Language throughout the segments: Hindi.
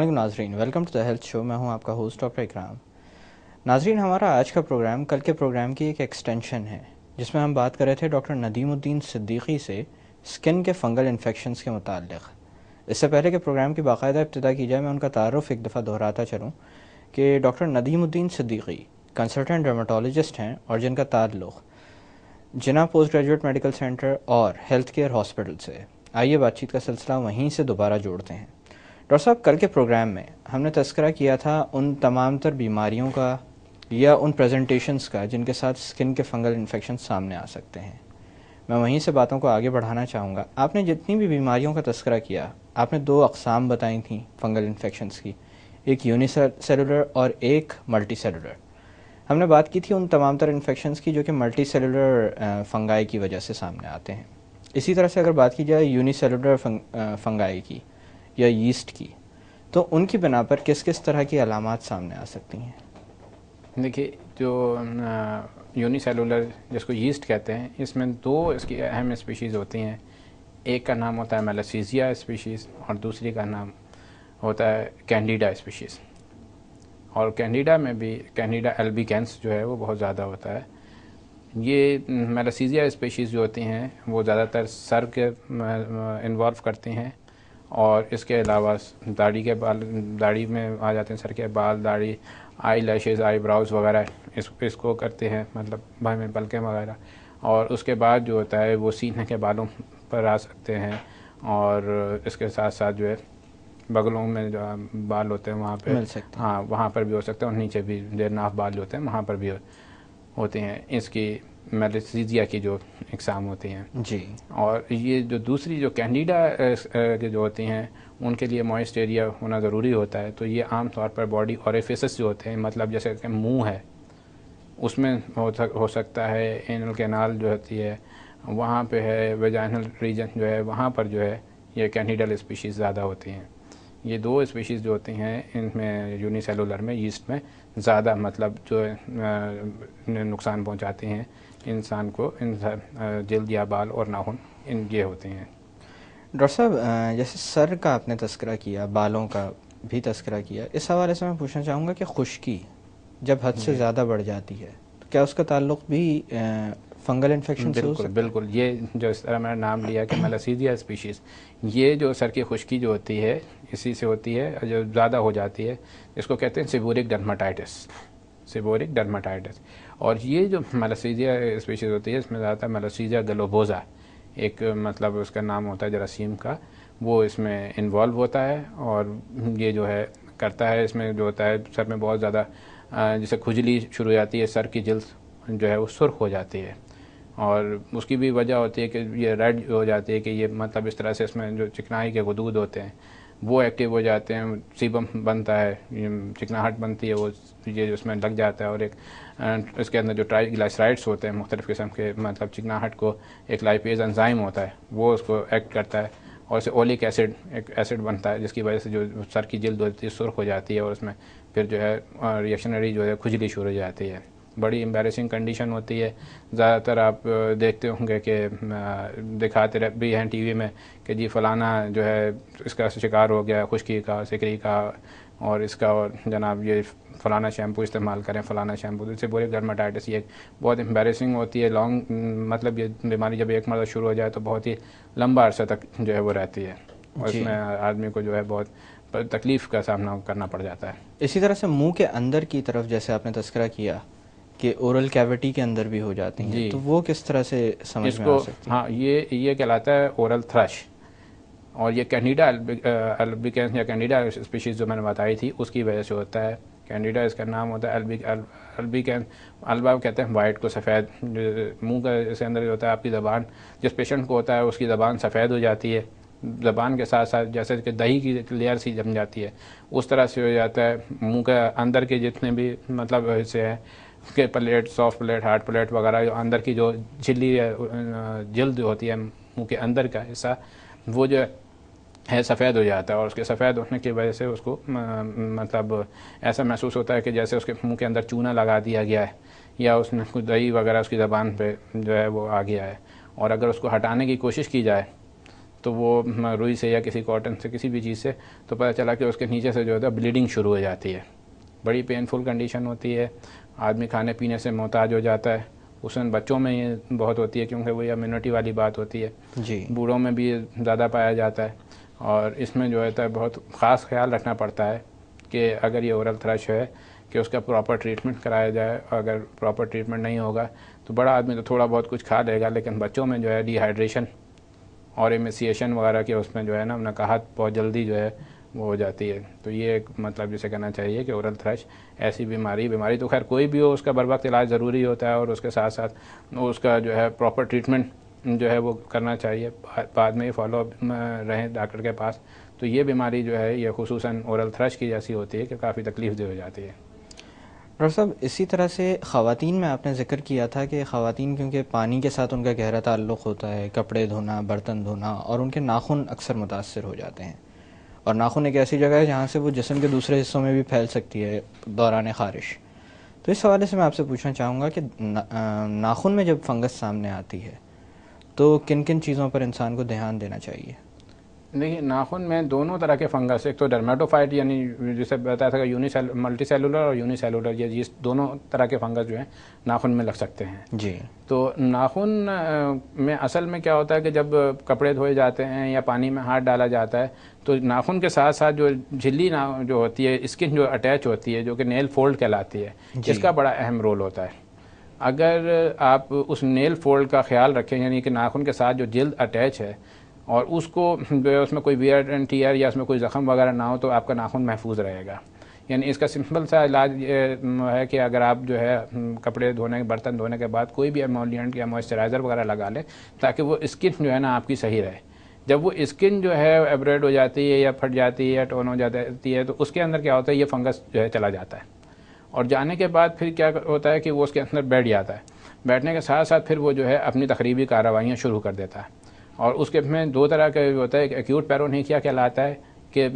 असल नाजरीन welcome to the health show मैं हूं आपका होस्ट डॉक्टर इकराम नाजरीन हमारा आज का प्रोग्राम कल के प्रोग्राम की एक एक्सटेंशन है जिसमें हम बात कर रहे थे डॉक्टर नदीमुद्दीन सिद्दीकी से स्किन के फंगल इन्फेक्शन के मुतल इससे पहले के प्रोग्राम की बाकायदा इब्तदा की जाए मैं उनका तारफ़ एक दफ़ा दोहराता चलूँ कि doctor Nadimuddin Siddiqui consultant dermatologist हैं और जिनका ताल्लुक़ Jinnah post graduate medical centre और हेल्थ केयर हॉस्पिटल से आइए बातचीत का सिलसिला वहीं से दोबारा जोड़ते हैं डॉक्टर साहब कल के प्रोग्राम में हमने तस्करा किया था उन तमाम तर बीमारियों का या उन प्रेजेंटेशंस का जिनके साथ स्किन के फंगल इन्फेक्शन सामने आ सकते हैं मैं वहीं से बातों को आगे बढ़ाना चाहूँगा आपने जितनी भी बीमारियों का तस्करा किया आपने दो अकसाम बताई थी फंगल इन्फेक्शंस की एक यूनिसेलुलर और एक मल्टी सेलुलर हमने बात की थी उन तमाम तर इन्फेक्शंस की जो कि मल्टी सेलुलर फंगाई की वजह से सामने आते हैं इसी तरह से अगर बात की जाए यूनिसेलुलर फंगाई की या यीस्ट की तो उनकी बिना पर किस किस तरह की अलामत सामने आ सकती हैं देखिए जो यूनिसेलुलर जिसको यीस्ट कहते हैं इसमें दो इसकी अहम स्पीशीज़ होती हैं एक का नाम होता है मेलासीजिया स्पीशीज़ और दूसरी का नाम होता है कैंडिडा स्पीशीज़ और कैंडिडा में भी कैंडिडा एल्बिकेंस जो है वो बहुत ज़्यादा होता है ये मेलासीजिया स्पीशीज़ जो होती हैं वो ज़्यादातर सर के इन्वॉल्व करती हैं और इसके अलावा दाढ़ी के बाल दाढ़ी में आ जाते हैं सर के बाल दाढ़ी आई लैशेज आई ब्राउज वगैरह इस इसको करते हैं मतलब भाई में पलकें वगैरह और उसके बाद जो होता है वो सीने के बालों पर आ सकते हैं और इसके साथ साथ जो है बगलों में जो बाल होते हैं वहाँ पर हाँ वहाँ पर भी हो सकते हैं और नीचे भी जो नाफ बाल होते हैं वहाँ पर भी हो, होते हैं इसकी मेलेसीजिया की जो एग्ज़ाम होती हैं जी और ये जो दूसरी जो कैंडिडा के जो होती हैं उनके लिए मॉइस्ट एरिया होना ज़रूरी होता है तो ये आम तौर पर बॉडी और जो होते हैं मतलब जैसे मुंह है उसमें हो, हो सकता है एनल कैनाल जो होती है वहाँ पे है वेजाइनल रीजन जो है वहाँ पर जो है ये कैंडिडल स्पीशीज़ ज़्यादा होती हैं ये दो स्पीशीज़ जो होती हैं इनमें यूनिसेलुलर में यीस्ट में ज़्यादा मतलब जो नुकसान पहुँचाती हैं इंसान को इंसान जल्द या बाल और नाखून इन ये होते हैं डॉक्टर साहब जैसे सर का आपने तस्करा किया बालों का भी तस्करा किया इस हवाले से मैं पूछना चाहूँगा कि खुश्की जब हद से ज़्यादा बढ़ जाती है तो क्या उसका ताल्लुक भी फंगल इन्फेक्शन बिल्कुल बिल्कुल ये जो इस तरह मैंने नाम लिया कि मलसीदिया स्पीशीज़ ये जो सर की खुश्की जो होती है इसी से होती है जो ज़्यादा हो जाती है इसको कहते हैं सिबोरिक डर्माटाइटिस सिबोरिक डर्माटाइटिस और ये जो मलसीजिया स्पीशीज़ होती है इसमें ज़्यादातर मलसीजिया गलोबोजा एक मतलब उसका नाम होता है जरासीम का वो इसमें इन्वॉल्व होता है और ये जो है करता है इसमें जो होता है सर में बहुत ज़्यादा जैसे खुजली शुरू हो जाती है सर की जल्द जो है वो सुर्ख हो जाती है और उसकी भी वजह होती है कि ये रेड हो जाती है कि ये मतलब इस तरह से इसमें जो चिकनाई के गदूद होते हैं वो एक्टिव हो जाते हैं सीबम बनता है चिकनाहट बनती है वो ये उसमें लग जाता है और एक इसके अंदर जो ट्राई होते हैं मुख्तलिफ़ किस्म के मतलब चिकनाहट को एक लाइपेज एंजाइम होता है वो उसको एक्ट करता है और इसे ओलिक एसिड एक एसिड बनता है जिसकी वजह से जो सर की जल्द होती है सुर्ख हो जाती है और उसमें फिर जो है रिएक्शनरी जो है खुजली शुरू हो जाती है बड़ी एम्बेसिंग कंडीशन होती है ज़्यादातर आप देखते होंगे कि दिखाते भी हैं टीवी में कि जी फ़लाना जो है इसका शिकार हो गया खुशकी का सिकरी का और इसका और जनाब ये फ़लाना शैम्पू इस्तेमाल करें फ़लाना शैम्पू तो इससे बुरे डर्माटाइटिस ये बहुत एम्बेसिंग होती है लॉन्ग मतलब ये बीमारी जब एक मरत शुरू हो जाए तो बहुत ही लंबा अरसा तक जो है वो रहती है और इसमें आदमी को जो है बहुत तकलीफ़ का सामना करना पड़ जाता है इसी तरह से मुंह के अंदर की तरफ जैसे आपने तस्करा किया के ओरल कैविटी के अंदर भी हो जाती हैं तो वो किस तरह से समझ में आ सकती हाँ ये ये कहलाता है ओरल थ्रश और ये कैंडिडा अल्बिकेंस या कैंडिडा स्पीशीज़ जो मैंने बताई थी उसकी वजह से होता है कैंडिडा इसका नाम होता है अल्बिक अल, अलबाव कहते हैं वाइट को सफ़ेद मुंह का इसके अंदर जो होता है आपकी ज़बान जिस पेशेंट को होता है उसकी ज़बान सफ़ेद हो जाती है ज़बान के साथ साथ जैसे कि दही की लेयर सी जम जाती है उस तरह से हो जाता है मुंह का अंदर के जितने भी मतलब हिस्से हैं के plate soft plate hard plate वगैरह अंदर की जो झिल्ली जल्द होती है मुँह के अंदर का हिस्सा वो जो है सफ़ेद हो जाता है और उसके सफ़ेद होने की वजह से उसको मतलब ऐसा महसूस होता है कि जैसे उसके मुंह के अंदर चूना लगा दिया गया है या उसने कुछ दही वगैरह उसकी ज़बान पे जो है वो आ गया है और अगर उसको हटाने की कोशिश की जाए तो वो रुई से या किसी कॉटन से किसी भी चीज़ से तो पता चला कि उसके नीचे से जो है ब्लीडिंग शुरू हो जाती है बड़ी पेनफुल कंडीशन होती है आदमी खाने पीने से मोहताज हो जाता है उसमें बच्चों में ये बहुत होती है क्योंकि वो इम्यूनिटी वाली बात होती है जी बूढ़ों में भी ज़्यादा पाया जाता है और इसमें जो है तो बहुत ख़ास ख्याल रखना पड़ता है कि अगर ये ओरल थ्रश है कि उसका प्रॉपर ट्रीटमेंट कराया जाए अगर प्रॉपर ट्रीटमेंट नहीं होगा तो बड़ा आदमी तो थोड़ा बहुत कुछ खा लेगा लेकिन बच्चों में जो है डिहाइड्रेशन और एमिसिएशन वगैरह के उसमें जो है ना कहा बहुत जल्दी जो है वो हो जाती है तो ये एक मतलब जिसे कहना चाहिए कि औरल थ्रश ऐसी बीमारी बीमारी तो खैर कोई भी हो उसका बर वक्त इलाज ज़रूरी होता है और उसके साथ साथ उसका जो है प्रॉपर ट्रीटमेंट जो है वो करना चाहिए बाद में फॉलोअप रहें डॉक्टर के पास तो ये बीमारी जो है ये खसूस औरल थ्रश की जैसी होती है कि काफ़ी तकलीफ दे हो जाती है डॉक्टर साहब इसी तरह से ख़वान में आपने जिक्र किया था कि ख़वान क्योंकि पानी के साथ उनका गहरा ताल्लुक़ होता है कपड़े धोना बर्तन धोना और उनके नाखून अक्सर मुतासर हो जाते हैं और नाखून एक ऐसी जगह है जहाँ से वो जिसम के दूसरे हिस्सों में भी फैल सकती है दौरान ख़ारिश तो इस हवाले से मैं आपसे पूछना चाहूँगा कि ना, नाखून में जब फंगस सामने आती है तो किन किन चीज़ों पर इंसान को ध्यान देना चाहिए देखिए नाखून में दोनों तरह के फंगस एक तो डर्माटोफाइट यानी जिसे बताया था यूनिसेल मल्टी सेलुलर और सेलुलर ये जिस दोनों तरह के फंगस जो हैं नाखून में लग सकते हैं जी तो नाखून में असल में क्या होता है कि जब कपड़े धोए जाते हैं या पानी में हाथ डाला जाता है तो नाखून के साथ साथ जो झिल्ली ना जो होती है स्किन जो अटैच होती है जो कि नेल फोल्ड कहलाती है इसका बड़ा अहम रोल होता है अगर आप उस नेल फोल्ड का ख्याल रखें यानी कि नाखून के साथ जो जल्द अटैच है और उसको जो है उसमें कोई वियर एंड टीयर या उसमें कोई ज़ख़म वगैरह ना हो तो आपका नाखून महफूज रहेगा यानी इसका सिंपल सा इलाज है कि अगर आप जो है कपड़े धोने बर्तन धोने के बाद कोई भी एमोलियंट या मॉइस्चराइज़र वगैरह लगा लें ताकि वो स्किन जो है ना आपकी सही रहे जब वो स्किन जो है एब्रेड हो जाती है या फट जाती है या टोन हो जाती है तो उसके अंदर क्या होता है ये फंगस जो है चला जाता है और जाने के बाद फिर क्या होता है कि वो उसके अंदर बैठ जाता है बैठने के साथ साथ फिर वो जो है अपनी तकरीबी कार्रवाइयाँ शुरू कर देता है और उसके में दो तरह का होता है एक एक्यूट पैरोनिकिया कहलाता है कि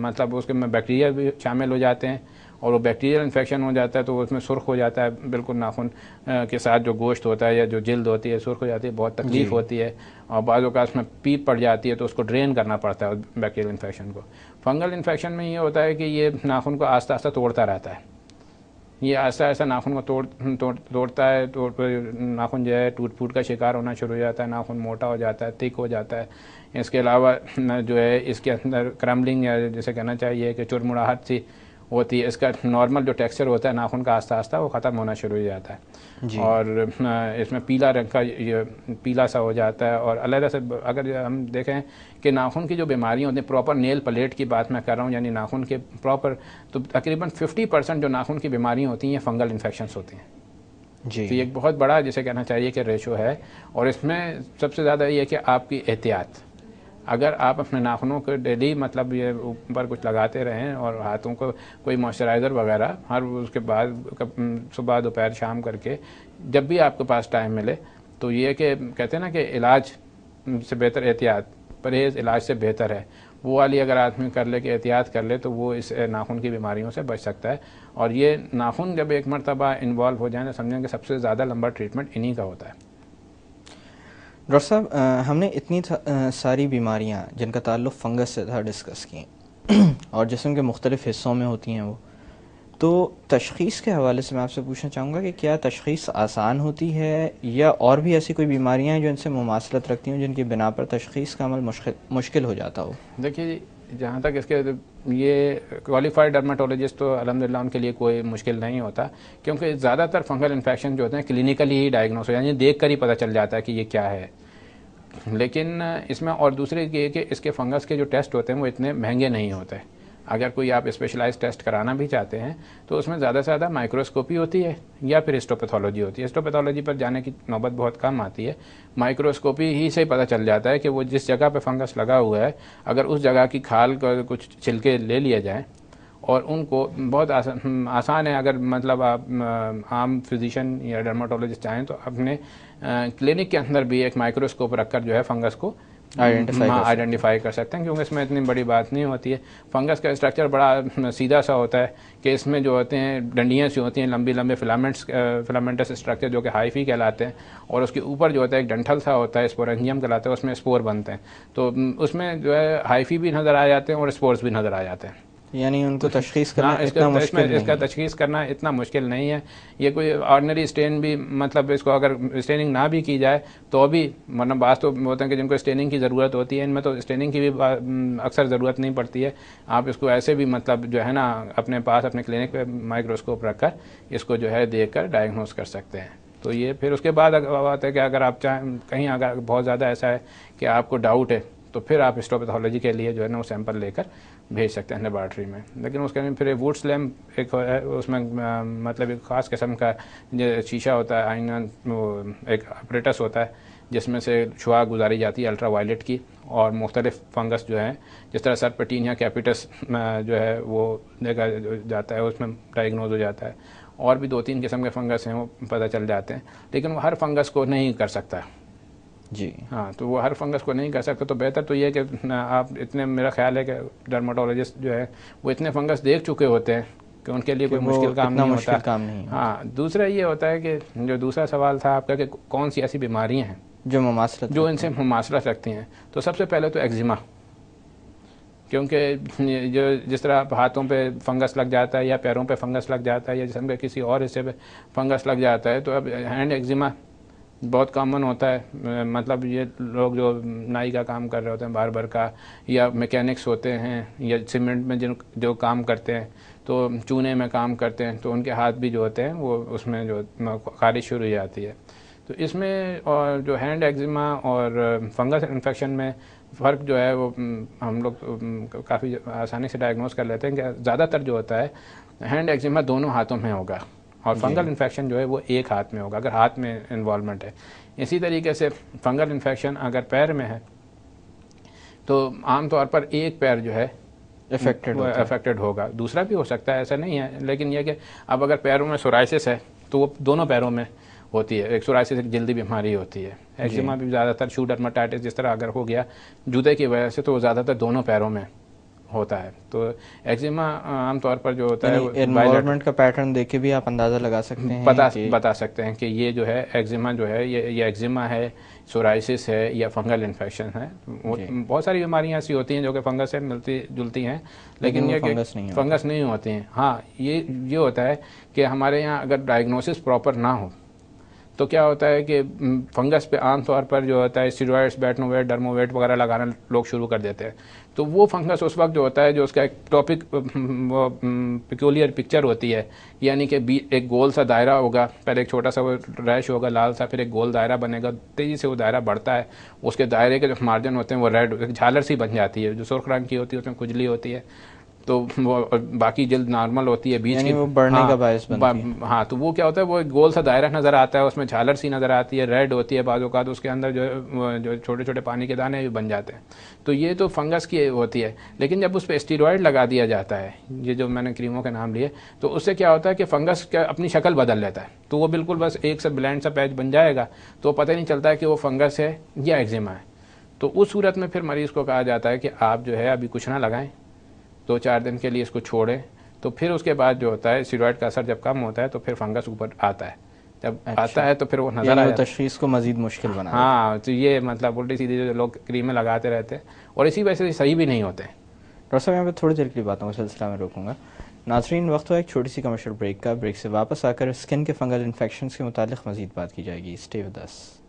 मतलब उसके में बैक्टीरिया भी शामिल हो जाते हैं और वो बैक्टीरियल इन्फेक्शन हो जाता है तो उसमें सुर्ख हो जाता है बिल्कुल नाखून के साथ जो गोश्त होता है या जो जल्द होती है सुर्ख हो जाती है बहुत तकलीफ होती है और बाद उसमें पीप पड़ जाती है तो उसको ड्रेन करना पड़ता है बैक्टीरियल इन्फेक्शन को फंगल इन्फेक्शन में ये होता है कि ये नाखून को आस्ता आस्ता तोड़ता रहता है ये ऐसा ऐसा नाखून को तोड़ तोड़ तोड़ता है तोड़ नाखून जो है टूट फूट का शिकार होना शुरू हो जाता है नाखून मोटा हो जाता है थिक हो जाता है इसके अलावा जो है इसके अंदर क्रम्बलिंग जैसे कहना चाहिए कि चुरमुड़ाहट सी होती है इसका नॉर्मल जो टेक्सचर होता है नाखून का आस्ता आस्ता वो ख़त्म होना शुरू हो जाता है और इसमें पीला रंग का ये पीला सा हो जाता है और अलग से अगर हम देखें कि नाखून की जो बीमारियाँ होती हैं प्रॉपर नेल प्लेट की बात मैं कर रहा हूँ यानी नाखून के प्रॉपर तो तकरीबन फिफ्टी परसेंट जो नाखून की बीमारियाँ होती हैं फंगल इन्फेक्शन होती हैं जी तो एक बहुत बड़ा जैसे कहना चाहिए कि रेशो है और इसमें सबसे ज़्यादा ये है कि आपकी एहतियात अगर आप अपने नाखनों को डेली मतलब ये ऊपर कुछ लगाते रहें और हाथों को कोई मॉइस्चराइज़र वगैरह हर उसके बाद सुबह दोपहर शाम करके जब भी आपके पास टाइम मिले तो ये कि कहते हैं ना कि इलाज से बेहतर एहतियात परहेज़ इलाज से बेहतर है वो वाली अगर आदमी कर ले कि एहतियात कर ले तो वो इस नाखून की बीमारियों से बच सकता है और ये नाखून जब एक मरतबा इन्वॉल्व हो जाए तो समझें कि सबसे ज़्यादा लंबा ट्रीटमेंट इन्हीं का होता है डॉक्टर साहब हमने इतनी आ, सारी बीमारियाँ जिनका ताल्लुक़ फंगस से था डिस्कस किए और जिसम के मुख्तलिफ़ हिस्सों में होती हैं वो तो तशखीस के हवाले से मैं आपसे पूछना चाहूँगा कि क्या तशखीस आसान होती है या और भी ऐसी कोई बीमारियाँ हैं जो इनसे ममासलत रखती हैं जिनकी बिना पर तशखीस का अमल मुश्किल हो जाता हो देखिए जहाँ तक इसके ये क्वालिफाइड डर्माटोलॉजिस्ट तो अलहमदिल्ला उनके लिए कोई मुश्किल नहीं होता क्योंकि ज़्यादातर फंगल इन्फेक्शन जो होते हैं क्लिनिकली ही डायग्नोस हो यानी देख कर ही पता चल जाता है कि ये क्या है लेकिन इसमें और दूसरे ये कि इसके फंगस के जो टेस्ट होते हैं वो इतने महंगे नहीं होते अगर कोई आप स्पेशलाइज टेस्ट कराना भी चाहते हैं तो उसमें ज़्यादा से ज़्यादा माइक्रोस्कोपी होती है या फिर हिस्टोपैथोलॉजी होती है हिस्टोपैथोलॉजी पर जाने की नौबत बहुत कम आती है माइक्रोस्कोपी ही से पता चल जाता है कि वो जिस जगह पर फंगस लगा हुआ है अगर उस जगह की खाल को कुछ छिलके ले लिए जाएँ और उनको बहुत आसान आसान है अगर मतलब आप आम फिजिशियन या डर्माटोलॉजिस्ट चाहें तो अपने क्लिनिक के अंदर भी एक माइक्रोस्कोप रखकर जो है फंगस को आइडेंटिफाई hmm, हाँ, कर सकते हैं क्योंकि इसमें इतनी बड़ी बात नहीं होती है फंगस का स्ट्रक्चर बड़ा हम्म, सीधा सा होता है कि इसमें जो होते हैं डंडियाँ सी होती हैं लंबी लंबे फिलामेंट्स फिलामेंटस स्ट्रक्चर जो कि हाइफी कहलाते हैं और उसके ऊपर जो होता है एक डंठल सा होता है स्पोरेंजियम कहलाता है उसमें स्पोर बनते हैं तो हम्म, उसमें जो है हाइफी भी नज़र आ जाते हैं और स्पोर्स भी नज़र आ जाते हैं यानी उनको तो तशखीस करना इतना तो मुश्किल नहीं इसका तशखीस करना इतना मुश्किल नहीं है ये कोई ऑर्डनरी स्टेन भी मतलब इसको अगर स्टेनिंग ना भी की जाए तो भी मतलब बात तो होते हैं कि जिनको स्टेनिंग की ज़रूरत होती है इनमें तो स्टेनिंग की भी अक्सर ज़रूरत नहीं पड़ती है आप इसको ऐसे भी मतलब जो है ना अपने पास अपने क्लिनिक पर माइक्रोस्कोप रख कर इसको जो है देख कर डायग्नोस कर सकते हैं तो ये फिर उसके बाद बात है कि अगर आप चाहें कहीं अगर बहुत ज़्यादा ऐसा है कि आपको डाउट है तो फिर आप हिस्टोपैथोलॉजी के लिए जो है ना वो सैंपल लेकर भेज सकते हैं लेबार्ट्री में लेकिन उसके अंदर फिर वुड स्लैम एक उसमें मतलब एक ख़ास किस्म का शीशा होता है आईना एक अपरेटस होता है जिसमें से छुआ गुजारी जाती है अल्ट्रा वायलेट की और मुख्तलिफ फंगस जो है जिस तरह सरपटीन या कैपिटस जो है वो देखा जाता है उसमें डायग्नोज हो जाता है और भी दो तीन किस्म के फंगस हैं वो पता चल जाते हैं लेकिन वो हर फंगस को नहीं कर सकता जी हाँ तो वो हर फंगस को नहीं कर सकते तो बेहतर तो ये है कि आप इतने मेरा ख्याल है कि डर्माटोलॉजिस्ट जो है वो इतने फंगस देख चुके होते हैं कि उनके लिए कोई मुश्किल काम नहीं होता काम नहीं हाँ दूसरा ये होता है कि जो दूसरा सवाल था आपका कि कौन सी ऐसी बीमारियाँ हैं जो मुमासरत जो इनसे मुमासरत रखती हैं तो सबसे पहले तो एक्जिमा क्योंकि जो जिस तरह आप हाथों पे फंगस लग जाता है या पैरों पे फंगस लग जाता है या जिसमें किसी और हिस्से पे फंगस लग जाता है तो अब हैंड एक्जिमा बहुत कॉमन होता है मतलब ये लोग जो नाई का काम कर रहे होते हैं बार बार का या मैकेनिक्स होते हैं या सीमेंट में जिन जो काम करते हैं तो चूने में काम करते हैं तो उनके हाथ भी जो होते हैं वो उसमें जो खारिश शुरू हो जाती है तो इसमें और जो हैंड एक्जिमा और फंगस इन्फेक्शन में फ़र्क जो है वो हम लोग काफ़ी आसानी से डायग्नोस कर लेते हैं कि ज़्यादातर जो होता है हैंड एक्जिमा दोनों हाथों में होगा और फंगल इन्फेक्शन जो है वो एक हाथ में होगा अगर हाथ में इन्वॉलमेंट है इसी तरीके से फंगल इन्फेक्शन अगर पैर में है तो आमतौर पर एक पैर जो है इफेक्टेड अफेक्टेड होगा दूसरा भी हो सकता है ऐसा नहीं है लेकिन यह कि अब अगर पैरों में सोराइसिस है तो वो दोनों पैरों में होती है एक सोराइसिस एक जल्दी बीमारी होती है एक्जिमा भी ज़्यादातर शू डर्माटाइटिस जिस तरह अगर हो गया जूते की वजह से तो वो ज़्यादातर दोनों पैरों में होता है तो एक्जिमा आमतौर पर जो होता है एनवायरमेंट का पैटर्न देख के भी आप अंदाज़ा लगा सकते हैं बता बता सकते हैं कि ये जो है एक्जिमा जो है ये ये एक्जिमा है सोराइसिस है या फंगल इन्फेक्शन है बहुत सारी बीमारियाँ ऐसी होती हैं जो कि फंगस से मिलती जुलती हैं लेकिन ये फंगस नहीं फंगस नहीं होती हैं हाँ ये ये होता है कि हमारे यहाँ अगर डायग्नोसिस प्रॉपर ना हो तो क्या होता है कि फंगस पे आमतौर पर जो होता है स्टीरोड्स बैटनोवेट डर्मोवेट वगैरह लगाना लोग शुरू कर देते हैं तो वो फंगस उस वक्त जो होता है जो उसका एक टॉपिक पिक्यूलियर पिक्चर होती है यानी कि बी एक गोल सा दायरा होगा पहले एक छोटा सा वो रैश होगा लाल सा फिर एक गोल दायरा बनेगा तेज़ी से वो दायरा बढ़ता है उसके दायरे के जो मार्जिन होते हैं वो रेड झालर सी बन जाती है जो सुर्ख रंग की होती है उसमें खुजली होती है तो वो बाकी जल्द नॉर्मल होती है बीच की बढ़ने हाँ, का बायस बनती है हाँ तो वो क्या होता है वो एक गोल सा दायरा नज़र आता है उसमें झालर सी नज़र आती है रेड होती है तो उसके अंदर जो जो छोटे छोटे पानी के दाने भी बन जाते हैं तो ये तो फंगस की होती है लेकिन जब उस पर स्टीरॉयड लगा दिया जाता है ये जो मैंने क्रीमों के नाम लिए तो उससे क्या होता है कि फंगस अपनी शक्ल बदल लेता है तो वो बिल्कुल बस एक से ब्लैंड सा पैच बन जाएगा तो पता ही नहीं चलता है कि वो फंगस है या एक्जिमा है तो उस सूरत में फिर मरीज़ को कहा जाता है कि आप जो है अभी कुछ ना लगाएं दो चार दिन के लिए इसको छोड़ें तो फिर उसके बाद जो होता है सीरोइड का असर जब कम होता है तो फिर फंगस ऊपर आता है जब अच्छा। आता है तो फिर वो नज़र आता तशीस को मजीद मुश्किल बना हाँ तो ये मतलब उल्टी सीधी जो लोग क्रीमें लगाते रहते हैं और इसी वजह से सही भी नहीं होते डॉक्टर साहब यहाँ पर थोड़ी देर के लिए बातों का सिलसिला में रोकूंगा नाजरीन वक्त हुआ एक छोटी सी कमर्शियल ब्रेक का ब्रेक से वापस आकर स्किन के फंगल इन्फेक्शन के मुतल मजीद बात की जाएगी स्टे विद अस